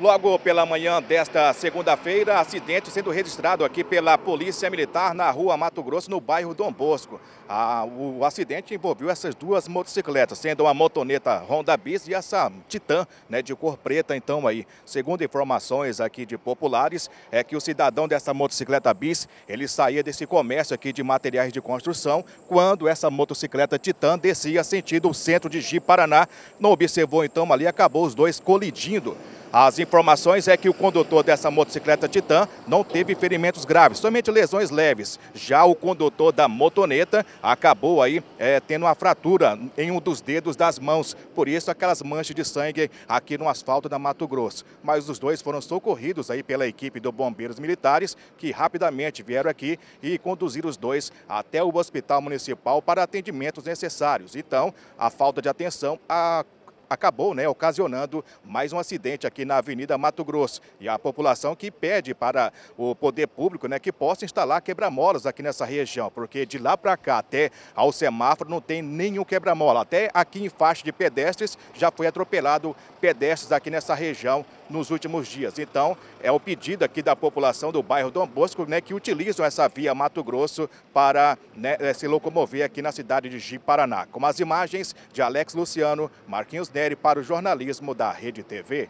Logo pela manhã desta segunda-feira, acidente sendo registrado aqui pela Polícia Militar na rua Mato Grosso, no bairro Dom Bosco. o acidente envolveu essas duas motocicletas, sendo uma motoneta Honda Bis e essa Titan, né, de cor preta, então aí. Segundo informações aqui de populares, é que o cidadão dessa motocicleta Bis, ele saía desse comércio aqui de materiais de construção, quando essa motocicleta Titan descia sentido o centro de Ji Paraná. Não observou então ali, acabou os dois colidindo. As informações é que o condutor dessa motocicleta Titan não teve ferimentos graves, somente lesões leves. Já o condutor da motoneta acabou aí é, tendo uma fratura em um dos dedos das mãos. Por isso, aquelas manchas de sangue aqui no asfalto da Mato Grosso. Mas os dois foram socorridos aí pela equipe do Bombeiros Militares, que rapidamente vieram aqui e conduziram os dois até o Hospital Municipal para atendimentos necessários. Então, a falta de atenção, a acabou né, ocasionando mais um acidente aqui na Avenida Mato Grosso. E a população que pede para o poder público né, que possa instalar quebra-molas aqui nessa região, porque de lá para cá até ao semáforo não tem nenhum quebra-mola. Até aqui em faixa de pedestres já foi atropelado pedestres aqui nessa região nos últimos dias. Então, é o pedido aqui da população do bairro Dom Bosco, né, que utilizam essa via Mato Grosso para né, eh, se locomover aqui na cidade de Ji Paraná. Com as imagens de Alex Luciano, Marquinhos Neri para o jornalismo da Rede TV.